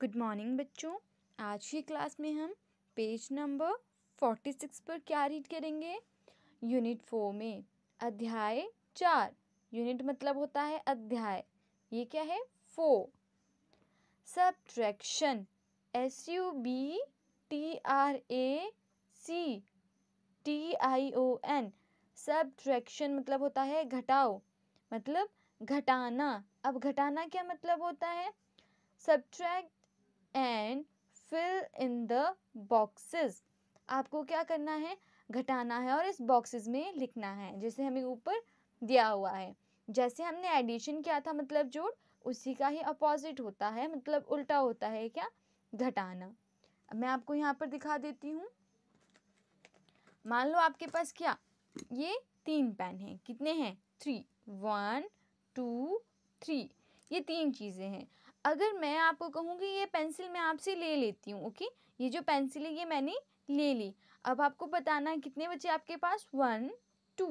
Good morning बच्चों आज की क्लास में हम पेज नंबर फोर्टी सिक्स पर क्या रीड करेंगे यूनिट फोर में अध्याय चार यूनिट मतलब होता है अध्याय ये क्या है four subtraction S U B T R A C T I O N subtraction मतलब होता है घटाओ मतलब घटाना अब घटाना क्या मतलब होता है subtract and fill in the boxes आपको क्या करना है घटाना है और इस बॉक्सेस में लिखना है जैसे हमें ऊपर दिया हुआ है जैसे हमने एडिशन किया था मतलब जोड़ उसी का ही अपोजिट होता है मतलब उल्टा होता है क्या घटाना मैं आपको यहाँ पर दिखा देती हूँ मान लो आपके पास क्या ये तीन पेन हैं कितने हैं थ्री वन टू थ्री ये तीन चीज़ें हैं अगर मैं आपको कहूँ कि ये पेंसिल मैं आपसे ले लेती हूँ ओके ये जो पेंसिल है ये मैंने ले ली अब आपको बताना है कितने बचे आपके पास वन टू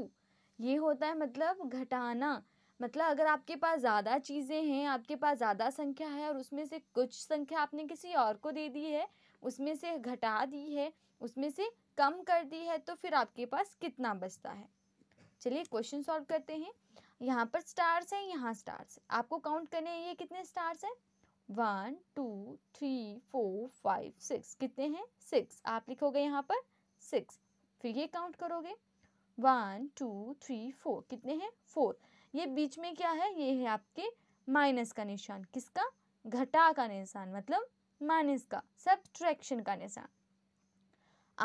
ये होता है मतलब घटाना मतलब अगर आपके पास ज़्यादा चीज़ें हैं आपके पास ज़्यादा संख्या है और उसमें से कुछ संख्या आपने किसी और को दे दी है उसमें से घटा दी है उसमें से कम कर दी है तो फिर आपके पास कितना बचता है चलिए क्वेश्चन सॉल्व करते हैं यहाँ पर स्टार्स हैं यहाँ स्टार्स है। आपको काउंट करने हैं ये कितने स्टार्स हैं one two three four five six कितने हैं सिक्स आप लिखोगे यहाँ पर सिक्स फिर ये काउंट करोगे वन टू थ्री फोर कितने हैं फोर ये बीच में क्या है ये है आपके माइनस का निशान किसका घटा का निशान मतलब माइनस का सब का निशान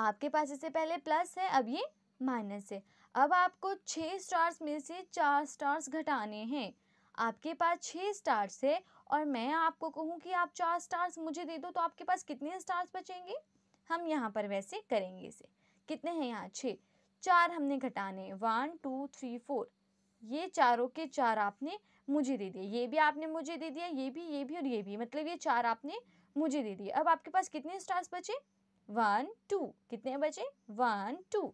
आपके पास इससे पहले प्लस है अब ये माइनस है अब आपको छः स्टार्स में से चार स्टार्स घटाने हैं आपके पास छः स्टार्स है और मैं आपको कहूँ कि आप चार स्टार्स मुझे दे दो तो आपके पास कितने स्टार्स बचेंगे हम यहाँ पर वैसे करेंगे इसे कितने हैं यहाँ छः चार हमने घटाने वन टू थ्री फोर ये चारों के चार आपने मुझे दे दिए ये भी आपने मुझे दे दिया ये भी ये भी और ये भी मतलब ये चार आपने मुझे दे दिए अब आपके पास कितने स्टार्स बचे वन टू कितने बचे वन टू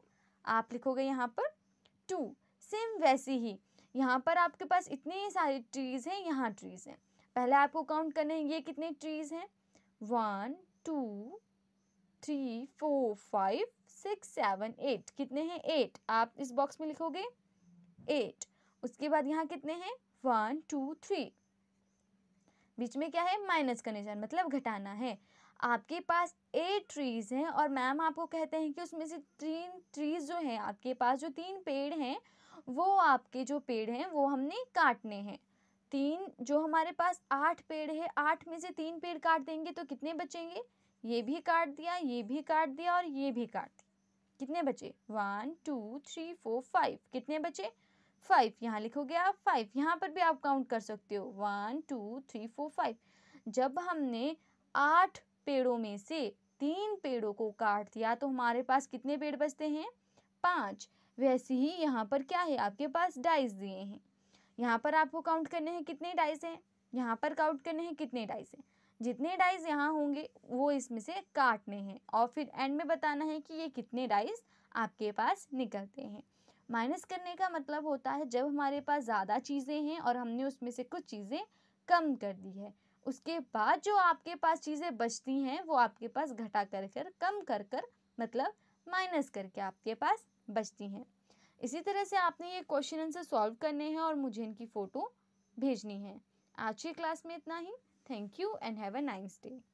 आप लिखोगे यहाँ पर टू सेम वैसे ही यहाँ पर आपके पास इतने सारे ट्रीज़ हैं यहाँ ट्रीज़ हैं पहले आपको काउंट करने हैं ये कितने ट्रीज़ हैं one two three four five six seven eight कितने हैं एट आप इस बॉक्स में लिखोगे एट उसके बाद यहाँ कितने हैं वन टू थ्री बीच में क्या है माइनस करने निशान मतलब घटाना है आपके पास एट ट्रीज़ हैं और मैम आपको कहते हैं कि उसमें से तीन ट्रीज़ जो हैं आपके पास जो तीन पेड़ हैं वो आपके जो पेड़ हैं वो हमने काटने हैं तीन जो हमारे पास आठ पेड़ है आठ में से तीन पेड़ काट देंगे तो कितने बचेंगे ये भी काट दिया ये भी काट दिया और ये भी काट दिया कितने बचे one two three four five कितने बचे फाइव यहाँ लिखोगे आप फाइव यहाँ पर भी आप काउंट कर सकते हो one two three four five जब हमने आठ पेड़ों में से तीन पेड़ों को काट दिया तो हमारे पास कितने पेड़ बचते हैं पाँच वैसे ही यहाँ पर क्या है आपके पास डाइस दिए हैं यहाँ पर आपको काउंट करने हैं कितने डाइस हैं यहाँ पर काउंट करने हैं कितने डाइस हैं जितने डाइस यहाँ होंगे वो इसमें से काटने हैं और फिर एंड में बताना है कि ये कितने डाइस आपके पास निकलते हैं माइनस करने का मतलब होता है जब हमारे पास ज़्यादा चीज़ें हैं और हमने उसमें से कुछ चीज़ें कम कर दी है उसके बाद जो आपके पास चीज़ें बचती हैं वो आपके पास घटा कर कर कम कर कर मतलब माइनस करके आपके पास बचती हैं इसी तरह से आपने ये क्वेश्चन आंसर सॉल्व करने हैं और मुझे इनकी फ़ोटो भेजनी है आज की क्लास में इतना ही thank you and have a nice day